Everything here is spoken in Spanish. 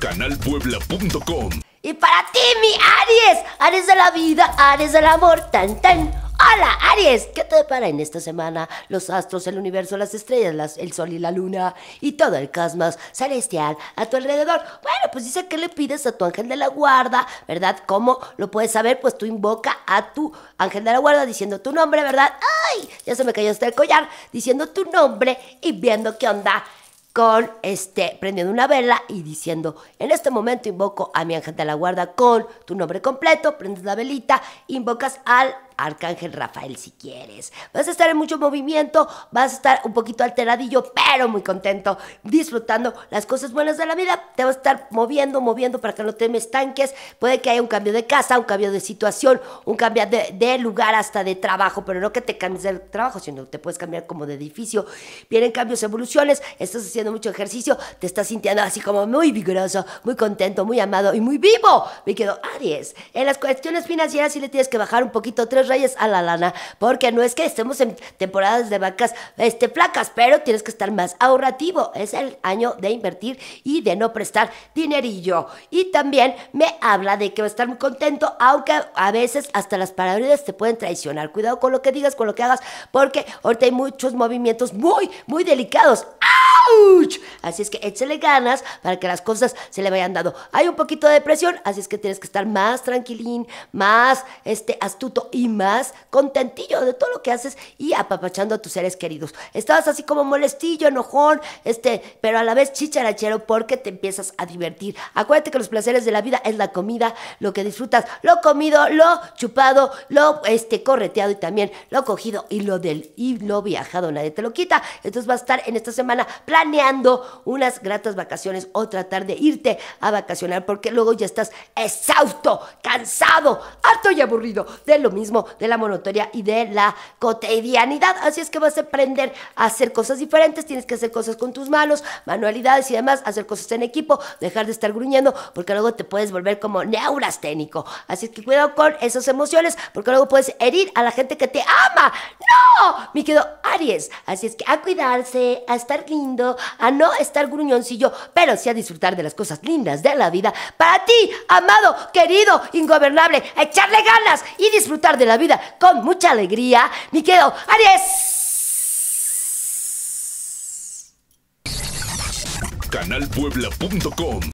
Canalpuebla.com. Y para ti, mi Aries, Aries de la vida, Aries del amor, tan tan. Hola Aries, ¿qué te depara en esta semana? Los astros, el universo, las estrellas, el sol y la luna y todo el cosmos celestial a tu alrededor. Bueno, pues dice que le pides a tu ángel de la guarda, ¿verdad? ¿Cómo lo puedes saber? Pues tú invoca a tu ángel de la guarda diciendo tu nombre, ¿verdad? ¡Ay! Ya se me cayó hasta el collar, diciendo tu nombre y viendo qué onda con este, prendiendo una vela y diciendo, en este momento invoco a mi ángel de la guarda con tu nombre completo, prendes la velita, invocas al Arcángel Rafael si quieres. Vas a estar en mucho movimiento, vas a estar un poquito alteradillo, pero muy contento, disfrutando las cosas buenas de la vida. Te vas a estar moviendo, moviendo para que no te me estanques. Puede que haya un cambio de casa, un cambio de situación, un cambio de, lugar hasta de trabajo, pero no que te cambies de trabajo, sino te puedes cambiar como de edificio. Vienen cambios, evoluciones, estás haciendo mucho ejercicio, te estás sintiendo así como muy vigoroso, muy contento, muy amado y muy vivo. Me quedo Aries. En las cuestiones financieras sí le tienes que bajar un poquito tres Reyes a la lana, porque no es que estemos en temporadas de vacas este, pero tienes que estar más ahorrativo. Es el año de invertir y de no prestar dinerillo. Y también me habla de que va a estar muy contento, aunque a veces hasta las palabras te pueden traicionar. Cuidado con lo que digas, con lo que hagas, porque ahorita hay muchos movimientos muy, muy delicados. ¡Auch! Así es que échale ganas para que las cosas se le vayan dando. Hay un poquito de depresión, así es que tienes que estar más tranquilín, más este, astuto y más contentillo de todo lo que haces y apapachando a tus seres queridos. Estabas así como molestillo, enojón, este, pero a la vez chicharachero porque te empiezas a divertir. Acuérdate que los placeres de la vida es la comida, lo que disfrutas, lo comido, lo chupado, lo este, correteado y también lo cogido y lo del y lo viajado, nadie te lo quita. Entonces vas a estar en esta semana planeando unas gratas vacaciones o tratar de irte a vacacionar porque luego ya estás exhausto, cansado, harto y aburrido de lo mismo, de la monotonía y de la cotidianidad. Así es que vas a aprender a hacer cosas diferentes, tienes que hacer cosas con tus manos, manualidades y además hacer cosas en equipo, dejar de estar gruñendo porque luego te puedes volver como neurasténico. Así es que cuidado con esas emociones porque luego puedes herir a la gente que te ama. ¡No! Mi querido Aries. Así es que a cuidarse, a estar lindo, a no estar gruñoncillo, pero sí a disfrutar de las cosas lindas de la vida. Para ti, amado, querido, ingobernable, echarle ganas y disfrutar de la vida con mucha alegría, mi querido Aries. Canalpuebla.com